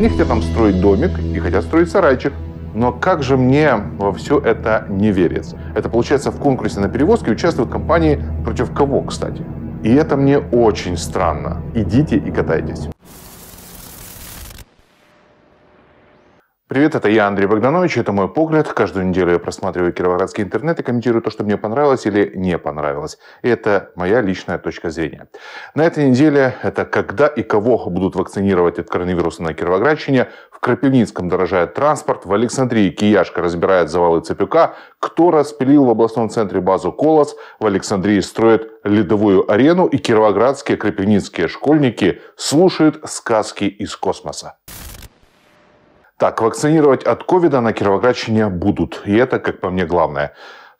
Они хотят там строить домик и хотят строить сарайчик. Но как же мне во э, все это не верится? Это получается в конкурсе на перевозки участвуют компании против кого, кстати? И это мне очень странно. Идите и катайтесь. Привет, это я, Андрей Богданович, это мой погляд. Каждую неделю я просматриваю кировоградский интернет и комментирую то, что мне понравилось или не понравилось. И это моя личная точка зрения. На этой неделе это когда и кого будут вакцинировать от коронавируса на Кировоградщине, в Крапивницком дорожает транспорт, в Александрии Кияшка разбирает завалы Цепюка, кто распилил в областном центре базу «Колос», в Александрии строят ледовую арену и кировоградские крапивницкие школьники слушают сказки из космоса. Так, вакцинировать от ковида на Кировоградщине будут. И это, как по мне, главное.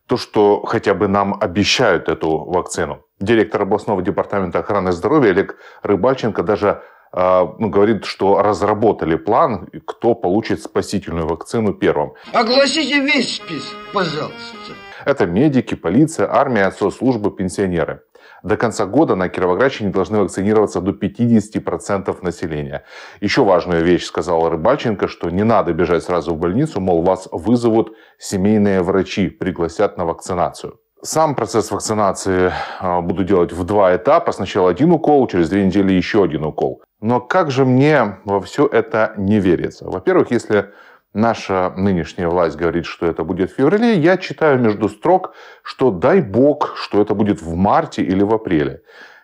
То, что хотя бы нам обещают эту вакцину. Директор областного департамента охраны здоровья Олег Рыбальченко даже а, ну, говорит, что разработали план, кто получит спасительную вакцину первым. Огласите весь список, пожалуйста. Это медики, полиция, армия, соцслужбы, пенсионеры. До конца года на Кировоградщине должны вакцинироваться до 50% населения. Еще важную вещь сказала Рыбаченко, что не надо бежать сразу в больницу, мол, вас вызовут семейные врачи, пригласят на вакцинацию. Сам процесс вакцинации а, буду делать в два этапа. Сначала один укол, через две недели еще один укол. Но как же мне во все это не верится? Во-первых, если наша нынешняя власть говорит, что это будет в феврале, я читаю между строк, что дай бог, что это будет в марте или в апреле.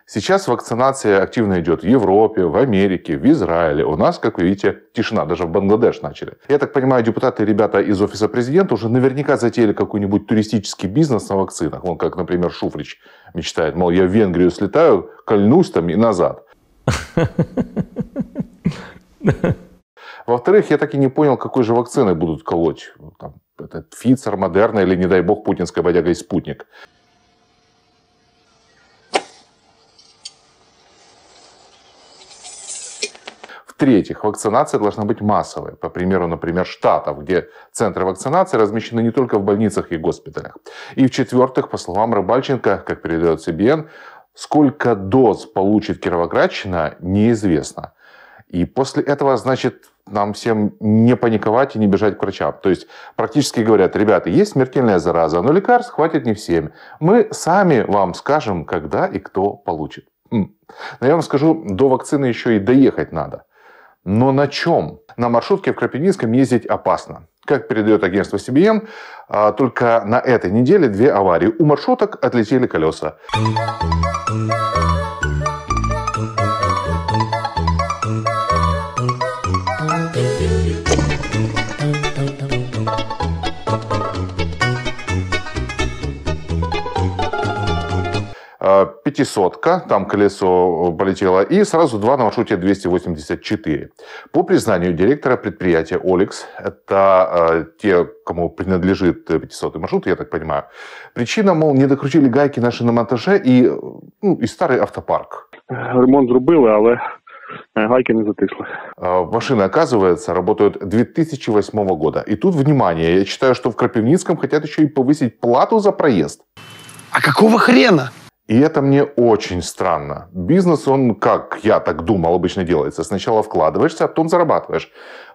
Сейчас вакцинация активно идет в Европе, в Америке, в Израиле. У нас, как вы видите, тишина. Даже в Бангладеш начали. Я так понимаю, депутаты и ребята из офиса президента уже наверняка затеяли какой-нибудь туристический бизнес на вакцинах. Вон как, например, Шуфрич мечтает. Мол, я в Венгрию слетаю, кольнусь там и назад. Во-вторых, я так и не понял, какой же вакцины будут колоть. Там, это Пфицер, Модерна или, не дай бог, путинская бодяга и спутник. В-третьих, вакцинация должна быть массовой, по примеру, например, Штатов, где центры вакцинации размещены не только в больницах и госпиталях. И в-четвертых, по словам Рыбальченко, как передает CBN, сколько доз получит Кировоградчина, неизвестно. И после этого, значит, нам всем не паниковать и не бежать к врачам. То есть практически говорят, ребята, есть смертельная зараза, но лекарств хватит не всем. Мы сами вам скажем, когда и кто получит. Но я вам скажу, до вакцины еще и доехать надо. Но на чем? На маршрутке в Крапивницком ездить опасно. Как передает агентство CBM, эм, а, только на этой неделе две аварии. У маршруток отлетели колеса. пятисотка, там колесо э, полетело, и сразу два на маршруте 284. По признанию директора предприятия «Оликс», это э, те, кому принадлежит пятисотый маршрут, я так понимаю, причина, мол, не докрутили гайки наши на монтаже и э, ну, и старый автопарк. Э, ремонт зробили, але Гайки не затисли. Машины, оказывается, работают 2008 года. И тут, внимание, я считаю, что в Крапивницком хотят еще и повысить плату за проезд. А какого хрена? И это мне очень странно. Бизнес, он, как я так думал, обычно делается. Сначала вкладываешься, а потом зарабатываешь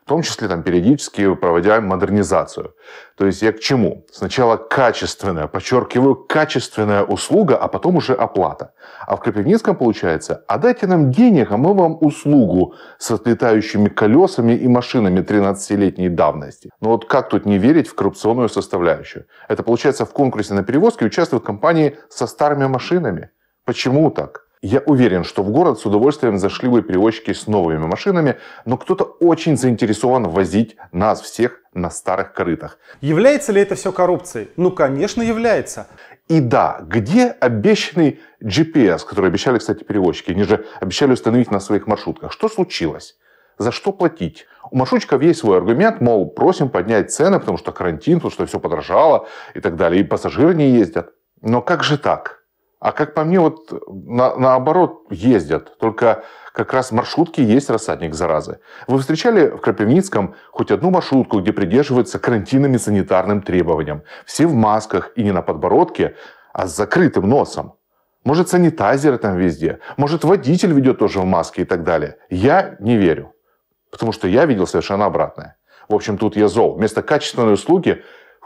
в том числе там, периодически проводя модернизацию. То есть я к чему? Сначала качественная, подчеркиваю, качественная услуга, а потом уже оплата. А в Крапивницком получается, а дайте нам денег, а мы вам услугу с отлетающими колесами и машинами 13-летней давности. Но ну вот как тут не верить в коррупционную составляющую? Это получается в конкурсе на перевозки участвуют компании со старыми машинами. Почему так? Я уверен, что в город с удовольствием зашли бы перевозчики с новыми машинами, но кто-то очень заинтересован возить нас всех на старых корытах. Является ли это все коррупцией? Ну, конечно, является. И да, где обещанный GPS, который обещали, кстати, перевозчики? Они же обещали установить на своих маршрутках. Что случилось? За что платить? У маршрутчиков есть свой аргумент, мол, просим поднять цены, потому что карантин, потому что все подорожало и так далее, и пассажиры не ездят. Но как же так? А как по мне, вот на, наоборот ездят. Только как раз маршрутки есть рассадник заразы. Вы встречали в Крапивницком хоть одну маршрутку, где придерживаются карантинным и санитарным требованиям? Все в масках и не на подбородке, а с закрытым носом. Может, санитайзеры там везде. Может, водитель ведет тоже в маске и так далее. Я не верю. Потому что я видел совершенно обратное. В общем, тут я зол. Вместо качественной услуги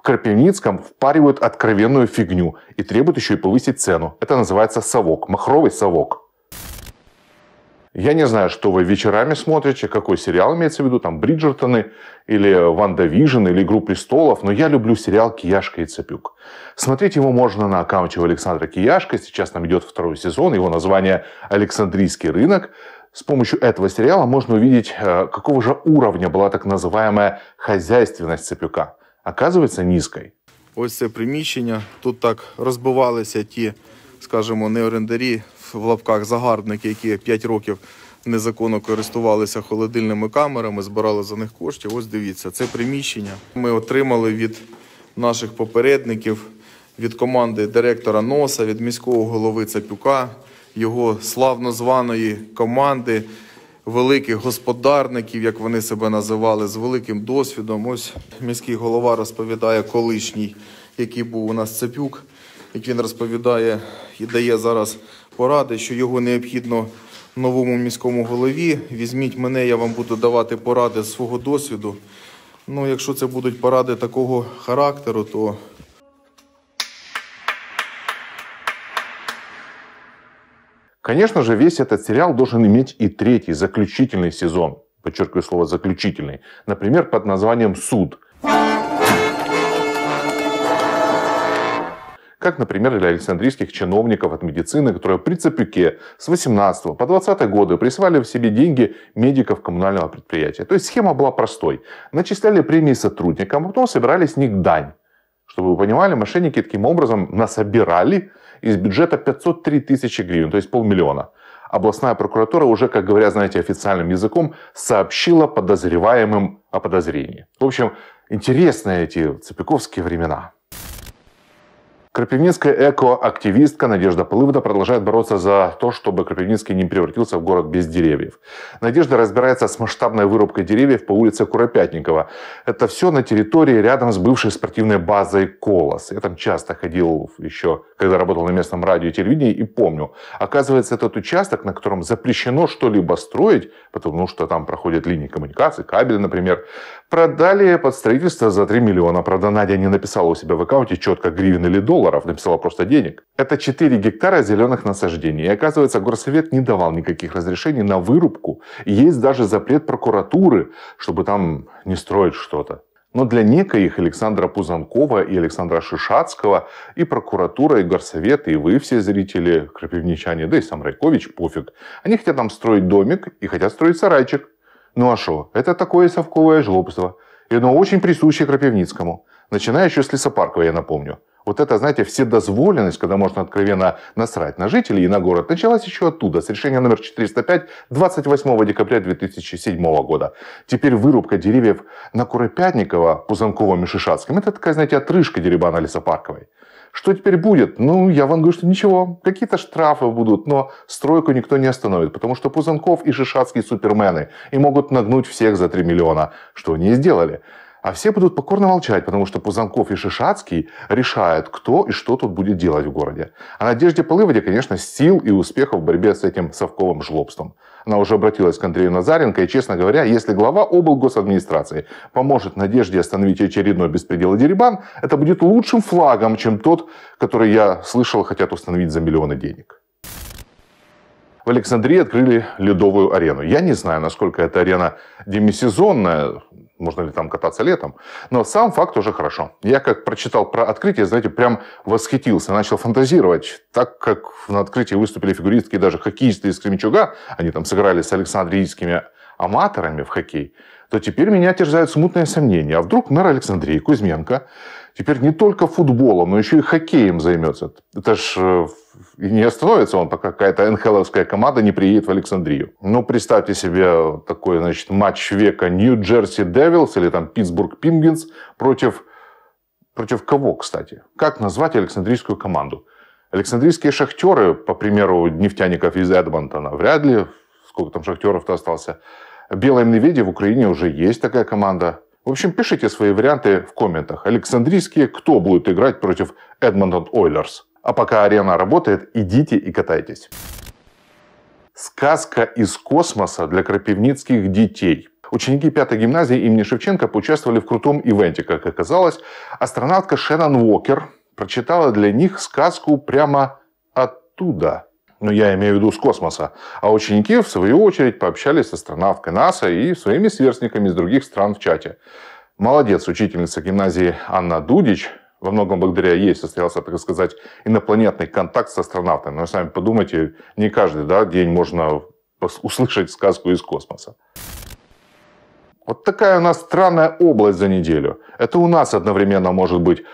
Кропивницком впаривают откровенную фигню и требуют еще и повысить цену. Это называется совок, махровый совок. Я не знаю, что вы вечерами смотрите, какой сериал имеется в виду, там Бриджертоны или Ванда Вижн или Игру престолов, но я люблю сериал Кияшка и Цепюк. Смотреть его можно на аккаунте у Александра Кияшка, сейчас нам идет второй сезон, его название «Александрийский рынок». С помощью этого сериала можно увидеть, э, какого же уровня была так называемая хозяйственность Цепюка. оказується низькою. Ось це приміщення. Тут так розбивалися ті, скажімо, не орендарі в лапках загарбники, які 5 років незаконно користувалися холодильними камерами, збирали за них кошти. Ось дивіться, це приміщення. Ми отримали від наших попередників, від команди директора носа, від міського голови Цапюка, його славно званої команди великих господарників, як вони себе називали, з великим досвідом. Ось міський голова розповідає колишній, який був у нас Цепюк, як він розповідає і дає зараз поради, що його необхідно новому міському голові. Візьміть мене, я вам буду давати поради з свого досвіду. Ну, якщо це будуть поради такого характеру, то Конечно же, весь этот сериал должен иметь и третий, заключительный сезон. Подчеркиваю слово «заключительный». Например, под названием «Суд». Как, например, для александрийских чиновников от медицины, которые при Цапюке с 18 по 20 годы присылали в себе деньги медиков коммунального предприятия. То есть схема была простой. Начисляли премии сотрудникам, а потом собирали с них дань. Чтобы вы понимали, мошенники таким образом насобирали из бюджета 503 тысячи гривен, то есть полмиллиона. Областная прокуратура уже, как говорят, знаете, официальным языком, сообщила подозреваемым о подозрении. В общем, интересные эти цепиковские времена. Крапивницкая экоактивистка Надежда Полывода продолжает бороться за то, чтобы Крапивницкий не превратился в город без деревьев. Надежда разбирается с масштабной вырубкой деревьев по улице Куропятникова. Это все на территории рядом с бывшей спортивной базой «Колос». Я там часто ходил еще, когда работал на местном радио и телевидении, и помню. Оказывается, этот участок, на котором запрещено что-либо строить, потому что там проходят линии коммуникации, кабели, например, продали под строительство за 3 миллиона. Правда, Надя не написала у себя в аккаунте четко гривен или доллар, долларов, написала просто денег. Это 4 гектара зеленых насаждений. И оказывается, горсовет не давал никаких разрешений на вырубку. есть даже запрет прокуратуры, чтобы там не строить что-то. Но для некоих Александра Пузанкова и Александра Шишацкого и прокуратура, и горсовет, и вы все зрители, крапивничане, да и сам Райкович, пофиг. Они хотят там строить домик и хотят строить сарайчик. Ну а что? Это такое совковое жлобство. И оно очень присуще Крапивницкому. Начиная еще с лесопарка, я напомню. Вот это, знаете, вседозволенность, когда можно откровенно насрать на жителей и на город, началась еще оттуда, с решения номер 405 28 декабря 2007 года. Теперь вырубка деревьев на Куропятникова, Пузанковом и Шишацком – это такая, знаете, отрыжка деребана Лесопарковой. Что теперь будет? Ну, я вам говорю, что ничего. Какие-то штрафы будут, но стройку никто не остановит, потому что Пузанков и Шишацкий супермены и могут нагнуть всех за 3 миллиона, что они и сделали. А все будут покорно молчать, потому что Пузанков и Шишацкий решают, кто и что тут будет делать в городе. А Надежде Полыводе, конечно, сил и успехов в борьбе с этим совковым жлобством. Она уже обратилась к Андрею Назаренко, и, честно говоря, если глава облгосадминистрации поможет Надежде остановить очередной беспредел и деребан, это будет лучшим флагом, чем тот, который, я слышал, хотят установить за миллионы денег. В Александрии открыли ледовую арену. Я не знаю, насколько эта арена демисезонная, можно ли там кататься летом. Но сам факт уже хорошо. Я как прочитал про открытие, знаете, прям восхитился, начал фантазировать. Так как на открытии выступили фигуристки, даже хоккеисты из Кремчуга, они там сыграли с Александрийскими аматорами в хоккей, то теперь меня терзают смутные сомнения. А вдруг мэр Александрии Кузьменко теперь не только футболом, но еще и хоккеем займется. Это ж э, не остановится он, пока какая-то НХЛовская команда не приедет в Александрию. Ну, представьте себе э, такой, значит, матч века Нью-Джерси Девилс или там Питтсбург Пингвинс против... Против кого, кстати? Как назвать Александрийскую команду? Александрийские шахтеры, по примеру нефтяников из Эдмонтона, вряд ли, сколько там шахтеров-то остался. Белые медведи в Украине уже есть такая команда. В общем, пишите свои варианты в комментах. Александрийские, кто будет играть против Эдмонтон Ойлерс? А пока арена работает, идите и катайтесь. Сказка из космоса для крапивницких детей. Ученики 5 гимназии имени Шевченко поучаствовали в крутом ивенте, как оказалось. Астронавтка Шеннон Уокер прочитала для них сказку прямо оттуда – ну, я имею в виду с космоса. А ученики, в свою очередь, пообщались с астронавткой НАСА и своими сверстниками из других стран в чате. Молодец, учительница гимназии Анна Дудич. Во многом благодаря ей состоялся, так сказать, инопланетный контакт с астронавтами. Но сами подумайте, не каждый да, день можно услышать сказку из космоса. Вот такая у нас странная область за неделю. Это у нас одновременно может быть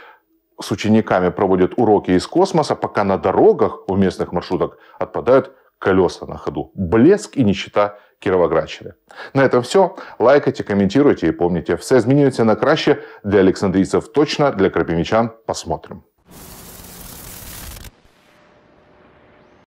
с учениками проводят уроки из космоса, пока на дорогах у местных маршруток отпадают колеса на ходу. Блеск и нищета Кіровоградщини. На этом все. Лайкайте, комментируйте и помните, все змінюється на краще для олександрійців точно, для крапівнічан посмотрим.